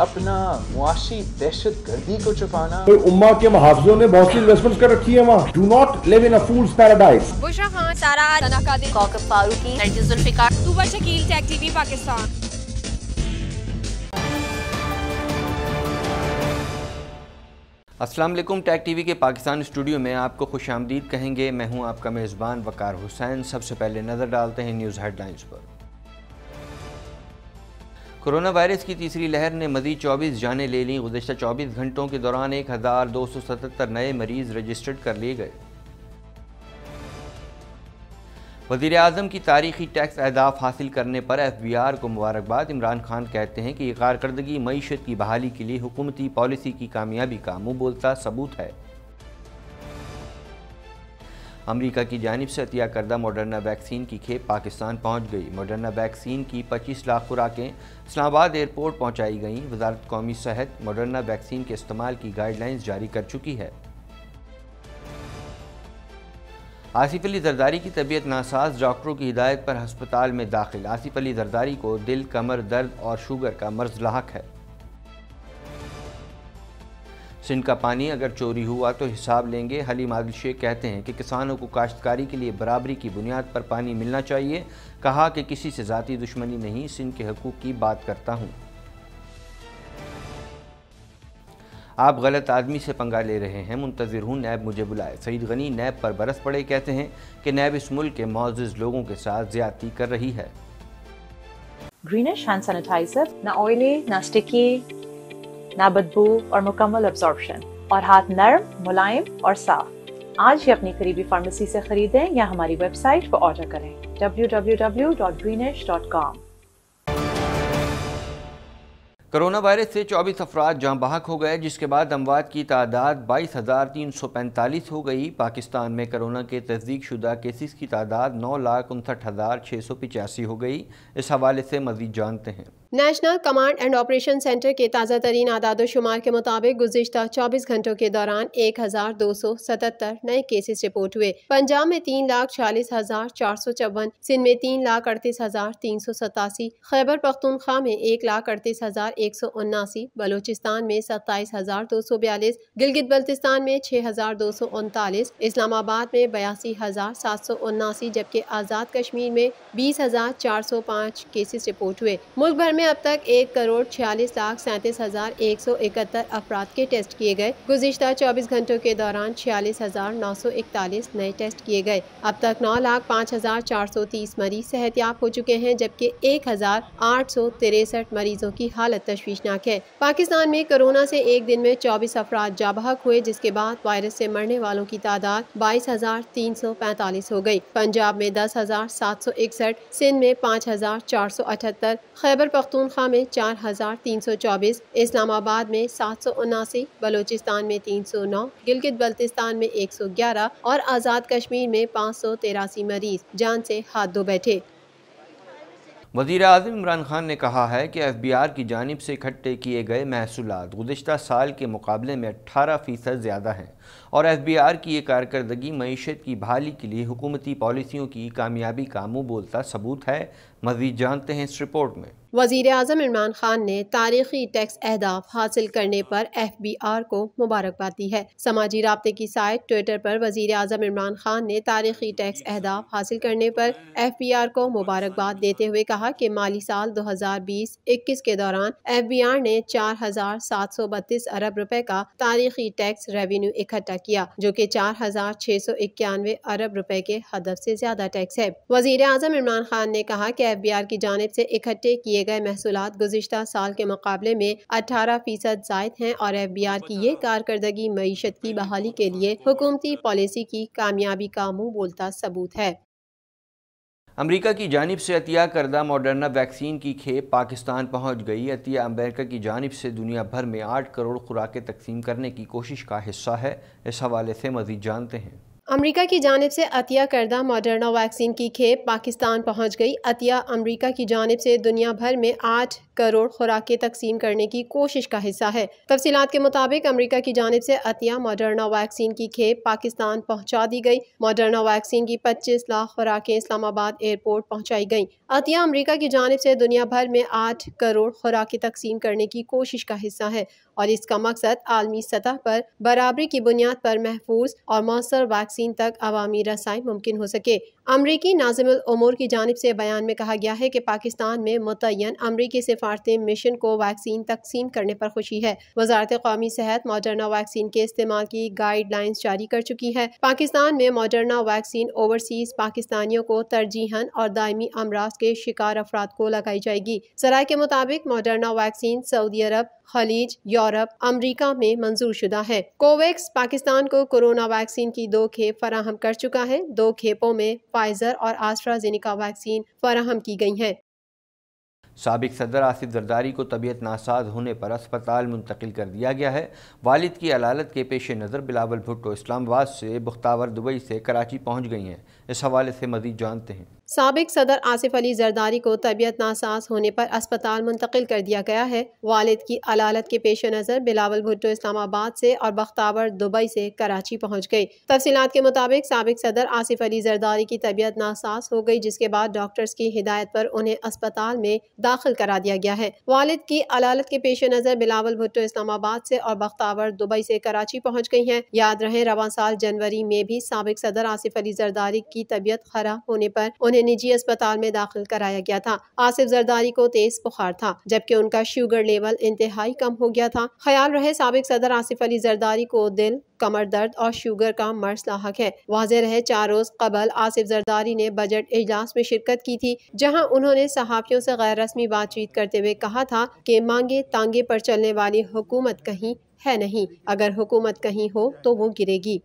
अपना मुआशी दहशत गर्दी को छुपाना तो उम्मा के मुहावजों ने बहुत सी इन्वेस्टमेंट कर रखी है वहाँ do not live in fool's paradise Farooqui Pakistan Aslam Tag TV के पाकिस्तान स्टूडियो में आपको खुश आमदीद कहेंगे मैं हूं आपका मेज़बान वकार हुसैन सबसे पहले नज़र डालते हैं न्यूज़ हेडलाइंस पर कोरोना वायरस की तीसरी लहर ने मजीद 24 जानें ले लीं गुजशत 24 घंटों के दौरान एक हज़ार दो सौ सतहत्तर नए मरीज रजिस्टर्ड कर लिए गए वजीर अजम की तारीखी टैक्स अहदाफ हासिल करने पर एफ बी आर को मुबारकबाद इमरान खान कहते हैं कि यह कारकर्दगी मीशत की बहाली के लिए हुकूमती पॉलिसी की कामयाबी का बोलता सबूत है अमेरिका की जानब से अतिया करदा मॉडर्ना वैक्सीन की खेप पाकिस्तान पहुँच गई मॉडर्ना वैक्सीन की पच्चीस लाख खुराकें इस्लामाबाद एयरपोर्ट पहुँचाई गईं वजारत कौमी सेहत मॉडर्ना वैक्सीन के इस्तेमाल की गाइडलाइंस जारी कर चुकी है आसिफ अली जरदारी की तबीयत नासाज डॉक्टरों की हिदायत पर हस्पताल में दाखिल आसिफ अली जरदारी को दिल कमर दर्द और शुगर का मर्ज लाक है सिंध का पानी अगर चोरी हुआ तो हिसाब लेंगे हलीम आदिल शेख कहते हैं कि किसानों को काश्तकारी के लिए बराबरी की बुनियाद पर पानी मिलना चाहिए कहा कि किसी से ज़ाती दुश्मनी नहीं सिंध के हकूक़ की बात करता हूँ आप गलत आदमी से पंगा ले रहे हैं मुंतजर हूँ नैब मुझे बुलाए सईद गनी नैब पर बरस पड़े कहते हैं कि नैब इस मुल्क के मोजिज लोगों के साथ ज्यादती कर रही है ग्रीनिश हैंड सैनिटाइजर ना ऑयली ना स्टिकी ना बदबू और मुकम्मल अब्जॉर्बशन और हाथ नरम मुलायम और साफ आज ही अपनी करीबी फार्मेसी से खरीदें या हमारी वेबसाइट पर ऑर्डर करें www.greenish.com कोरोना वायरस से 24 अफराद जहाँ बाहक हो गए जिसके बाद अमवात की तादाद बाईस हज़ार तीन सौ पैंतालीस हो गई पाकिस्तान में कोरोना के तस्दीक शुदा केसेस की तादाद नौ लाख उनसठ हज़ार छः सौ पिचासी हो गई इस हवाले से मज़ीद जानते हैं national command and operation centre के ताज़ा तरीन आदादोशुमार के मुताबिक गुजशत 24 घंटों के दौरान एक हज़ार दो सौ सतहत्तर नए केसेस रिपोर्ट हुए पंजाब में तीन लाख चालीस हज़ार चार सौ चौवन सिंध में तीन लाख अड़तीस हज़ार तीन सौ सतासी खैबर पख्तूनख्वा में एक लाख अड़तीस हज़ार एक सौ उन्नासी बलोचिस्तान में सत्ताईस हज़ार दो सौ बयालीस गिलगित बल्तिस्तान में छः हज़ार दो सौ उनतालीस इस्लामाबाद में बयासी हज़ार सात सौ उन्नासी जबकि आज़ाद कश्मीर में बीस हज़ार चार सौ पाँच केसेस रिपोर्ट हुए मुल्क भर में में अब तक एक करोड़ छियालीस लाख सैंतीस हजार एक सौ इकहत्तर अफराद के टेस्ट किए गए गुजशत चौबीस घंटों के दौरान छियालीस हजार नौ सौ इकतालीस नए टेस्ट किए गए अब तक नौ लाख पाँच हजार चार सौ तीस मरीज सेहतियाब हो चुके हैं जबकि एक हजार आठ सौ तिरसठ मरीजों की हालत तशवीशनाक है पाकिस्तान में कोरोना से एक दिन में चौबीस अफराद जाबहक हुए जिसके बाद वायरस से मरने वालों की तादाद बाईस हजार तीन सौ पैंतालीस हो गई पंजाब में दस हजार सात सौ इकसठ सिंध में पाँच हजार चार सौ अठहत्तर खैबर पख्तूनख्वा में चार हज़ार तीन सौ चौबीस इस्लामाबाद में सात सौ उनासी बलोचिस्तान में तीन सौ नौ गिलगित बल्तिस्तान में एक सौ ग्यारह और आज़ाद कश्मीर में पाँच सौ तेरासी मरीज जान से हाथ धो बैठे वजीर अजम इमरान खान ने कहा है कि एफ बी आर की जानब से इकट्ठे किए गए महसूल गुजशत साल के मुकाबले में अट्ठारह फ़ीसद ज़्यादा हैं और एफ बी आर की ये कारकर्दगी मीशत की बहाली के लिए हुकूमती पॉलिसियों की कामयाबी का मुँह बोलता सबूत है मजीद जानते हैं इस रिपोर्ट में वजीर अजम इमरान खान ने तारीखी टैक्स अहदाफ हासिल करने पर एफ बी आर को मुबारकबाद दी है समाजी रबते की साइट ट्विटर पर वजीर अजम इमरान खान ने तारीखी टैक्स अहदाफ हासिल करने पर एफ बी आर को मुबारकबाद देते हुए कहा कि माली साल दो हजार बीस इक्कीस के दौरान एफ बी आर ने चार हजार सात सौ बत्तीस अरब रुपए का तारीखी टैक्स रेवेन्यू इकट्ठा किया जो की चार हजार छह सौ इक्यानवे अरब रुपए के हदफ से ज्यादा टैक्स है वजीर अजम इमरान खान ने कहा की एफ बी आर की जानब ऐसी इकट्ठे किए गए महसूल गुजशत साल के मुकाबले में अठारह फीसद जायद है और एफ बी आर की ये कारकर्दगी मीशत की बहाली के लिए हुकूमती पॉलिसी की कामयाबी का मुँह बोलता सबूत है अमेरिका की जानब से अतिया करदा मॉडर्ना वैक्सीन की खेप पाकिस्तान पहुंच गई अतिया अमेरिका की जानब से दुनिया भर में आठ करोड़ खुराकें तकसीम करने की कोशिश का हिस्सा है इस हवाले से मज़ीद जानते हैं अमेरिका की जानब से अतिया करदा मॉडर्ना वैक्सीन की खेप पाकिस्तान पहुंच गई अतिया अमेरिका की जानब से दुनिया भर में आठ करोड़ खुराकें तकसीम करने की कोशिश का हिस्सा है तफसीत के मुताबिक अमेरिका की जानब से अतिया मॉडर्ना वैक्सीन की खेप पाकिस्तान पहुंचा दी गई मॉडर्ना वैक्सीन की पच्चीस लाख खुराकें इस्लामाबाद एयरपोर्ट पहुँचाई गई अतिया अमरीका की जानब से दुनिया भर में आठ करोड़ खुराकें तकसीम करने की कोशिश का हिस्सा है और इसका मकसद आलमी सतह पर बराबरी की बुनियाद पर महफूज और मौसर वैक्सीन वैक्सीन तक अवामी रसाई मुमकिन हो सके अमरीकी नाजमर की जानब से बयान में कहा गया है कि पाकिस्तान में मुतन अमरीकी सिफारती मिशन को वैक्सीन तकसीम करने पर खुशी है वजारत कौमी सेहत मॉडर्ना वैक्सीन के इस्तेमाल की गाइडलाइंस जारी कर चुकी है पाकिस्तान में मॉडर्ना वैक्सीन ओवरसीज पाकिस्तानियों को तरजीहन और दायमी अमराज के शिकार अफराद को लगाई जाएगी सराय के मुताबिक मॉडर्ना वैक्सीन सऊदी अरब खलीज यूरोप अमरीका में मंजूर शुदा है कोवैक्स पाकिस्तान को कोरोना वैक्सीन की दो खेप खेप फराहम कर चुका है दो खेपों में फाइजर और आस्ट्राजेनिका वैक्सीन फराहम की गई हैं सबक सदर आसिफ जरदारी को तबीयत नासाज होने पर अस्पताल मुंतकिल कर दिया गया है वालिद की अलालत के पेश नज़र बिलावल भुट्टो इस्लामाबाद से बुख्तावर दुबई से कराची पहुँच गई हैं इस हवाले से मज़ीद जानते हैं सबक सदर आसिफ अली जरदारी को तबीयत नासाज होने पर अस्पताल मुंतकिल कर दिया गया है वालद की अलालत के पेश नज़र बिलावल भुट्टो इस्लामाबाद से और बख्तावर दुबई से कराची पहुँच गयी तफसीत के मुताबिक सबक सदर आसिफ अली जरदारी की तबीयत नासाज हो गई जिसके बाद डॉक्टर्स की हिदायत पर उन्हें अस्पताल में दाखिल करा दिया गया है वालद की अलालत के पेश नज़र बिलावल भुट्टो इस्लामाबाद से और बख्तावर दुबई से कराची पहुँच गई हैं याद रहे रवा साल जनवरी में भी सबक सदर आसिफ अली जरदारी की तबीयत खराब होने पर उन्हें निजी अस्पताल में दाखिल कराया गया था आसिफ जरदारी को तेज बुखार था जबकि उनका शुगर लेवल इंतहाई कम हो गया था ख्याल रहे सबक सदर आसिफ अली जरदारी को दिल कमर दर्द और शुगर का मर्ज लाक है वाज रहे चार रोज कबल आसिफ जरदारी ने बजट इजलास में शिरकत की थी जहाँ उन्होंने सहाफ़ियों से गैर रस्मी बातचीत करते हुए कहा था कि मांगे तांगे पर चलने वाली हुकूमत कहीं है नहीं अगर हुकूमत कहीं हो तो वो गिरेगी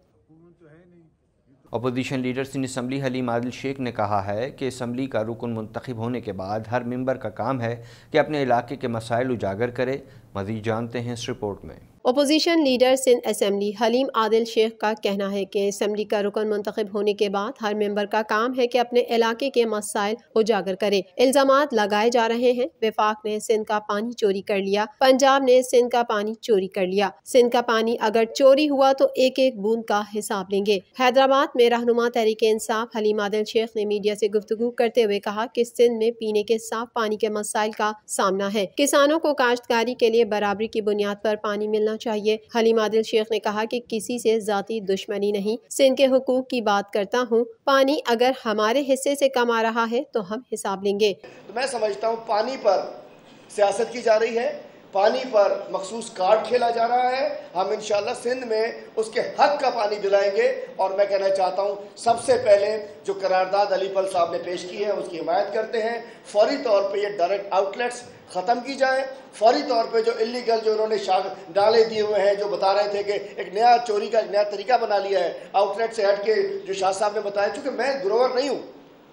अपोजिशन लीडर्स इन इसम्बली हली मादिल शेख ने कहा है कि इसम्बली का रुकन मंतखब होने के बाद हर मंबर का काम है कि अपने इलाके के मसाइल उजागर करे मजीद जानते हैं इस रिपोर्ट में opposition leader Sindh assembly Haleem Adil Sheikh का कहना है कि असम्बली का रुकन मंतखब होने के बाद हर मेंबर का काम है कि अपने इलाके के मसाइल उजागर करे इल्जाम लगाए जा रहे हैं विफाक ने सिंध का पानी चोरी कर लिया पंजाब ने सिंध का पानी चोरी कर लिया सिंध का पानी अगर चोरी हुआ तो एक एक बूंद का हिसाब लेंगे हैदराबाद में रहनुमा तहरीक इंसाफ हलीम आदिल शेख ने मीडिया ऐसी गुफ्तु करते हुए कहा की सिंध में पीने के साफ पानी के मसाइल का सामना है किसानों को काश्तकारी के लिए बराबरी की बुनियाद आरोप पानी मिलना मिलना चाहिए हलीम आदिल शेख ने कहा कि किसी से जाती दुश्मनी नहीं सिंध के हकूक की बात करता हूँ पानी अगर हमारे हिस्से से कम आ रहा है तो हम हिसाब लेंगे तो मैं समझता हूँ पानी पर सियासत की जा रही है पानी पर मखसूस कार्ड खेला जा रहा है हम इन सिंध में उसके हक का पानी दिलाएंगे और मैं कहना चाहता हूँ सबसे पहले जो करारदाद अली पल साहब ने पेश की है उसकी हिमायत करते हैं फौरी तौर पर यह डायरेक्ट आउटलेट्स ख़त्म की जाए फौरी तौर पर जो इलीगल जो उन्होंने शाग डाले दिए हुए हैं जो बता रहे थे कि एक नया चोरी का एक नया तरीका बना लिया है आउटलेट से हट के जो शाह साहब ने बताया चूँकि मैं ग्रोवर नहीं हूँ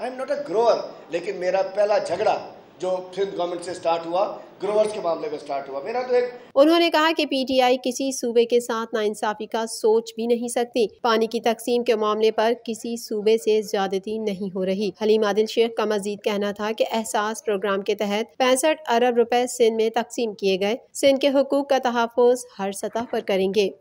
I am not a grower लेकिन मेरा पहला झगड़ा जो फिर गवर्नमेंट से स्टार्ट हुआ ग्रोवर्स के मामले में स्टार्ट हुआ मेरा तो एक उन्होंने कहा कि पीटीआई किसी सूबे के साथ नाइंसाफी का सोच भी नहीं सकती पानी की तकसीम के मामले पर किसी सूबे से ज्यादती नहीं हो रही हलीम आदिल शेख का मजीद कहना था कि एहसास प्रोग्राम के तहत पैंसठ अरब रुपए सिंध में तकसीम किए गए सिंध के हकूक का तहफ़ हर सतह पर करेंगे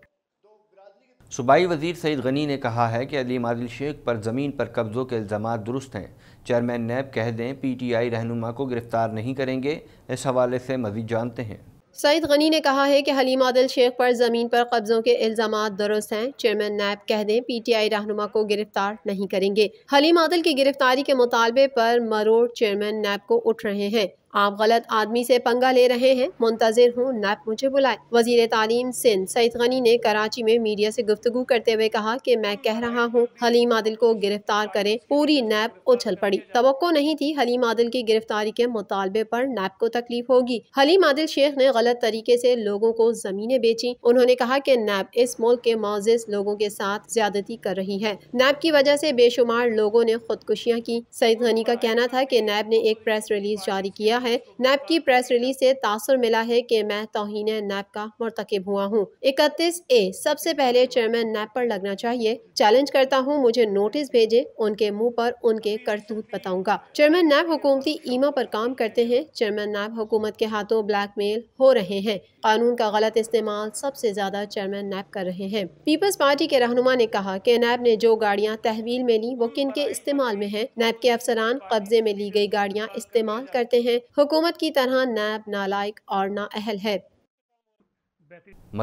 सूबाई वजीर सईद गनी ने कहा है कि अली मादिल शेख पर ज़मीन पर कब्ज़ों के इल्ज़ाम दुरुस्त हैं चेयरमैन नैब कह दें पी टी आई रहनुमा को गिरफ़्तार नहीं करेंगे इस हवाले से मजीद जानते हैं सईद गनी ने कहा है कि हलीम आदिल शेख पर ज़मीन पर कब्ज़ों के इल्ज़ाम दुरुस्त हैं चेयरमैन नैब कह दें पी टी आई रहनुमा को गिरफ़्तार नहीं करेंगे हलीम आदिल की गिरफ़्तारी के मुतालबे पर मरोड़ चेयरमैन नैब को उठ रहे हैं आप गलत आदमी से पंगा ले रहे हैं मुंतजर हूँ नैप मुझे बुलाए वजीर तालीम सिंध सईद गनी ने कराची में मीडिया से गुफ्तु करते हुए कहा कि मैं कह रहा हूँ हलीम आदिल को गिरफ्तार करें पूरी नैप उछल पड़ी तो नहीं थी हलीम आदिल की गिरफ्तारी के मुतालबे पर नैप को तकलीफ होगी हलीम आदिल शेख ने गलत तरीके से लोगों को जमीने बेची उन्होंने कहा कि नैब इस मुल्क के मोजिज लोगों के साथ ज्यादती कर रही है नैब की वजह से बेशुमार लोगों ने खुदकुशियाँ की सईद गनी का कहना था कि नैब ने एक प्रेस रिलीज जारी किया है नैब की प्रेस रिलीज से तासर मिला है कि मैं तोहन नैब का मरतकब हुआ हूँ इकतीस ए सबसे पहले चेयरमैन नैब पर लगना चाहिए चैलेंज करता हूँ मुझे नोटिस भेजे उनके मुँह पर उनके करतूत बताऊंगा चेयरमैन नैब हुकूमती ईमा पर काम करते हैं चेयरमैन नैब हुकूमत के हाथों ब्लैकमेल हो रहे हैं कानून का गलत इस्तेमाल सबसे ज़्यादा चेयरमैन नैब कर रहे हैं पीपल्स पार्टी के रहनुमा ने कहा कि नैब ने जो गाड़ियाँ तहवील में ली वो किन के इस्तेमाल में है नैब के अफसरान कब्जे में ली गई गाड़ियाँ इस्तेमाल करते हैं हुकूमत की तरह नैब नालायक और नाअहल है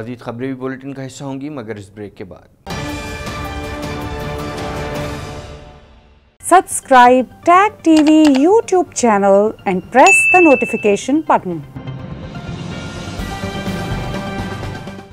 मजीद खबरें भी बुलेटिन का हिस्सा होंगी मगर इस ब्रेक के बाद subscribe Tag TV YouTube channel and press the notification button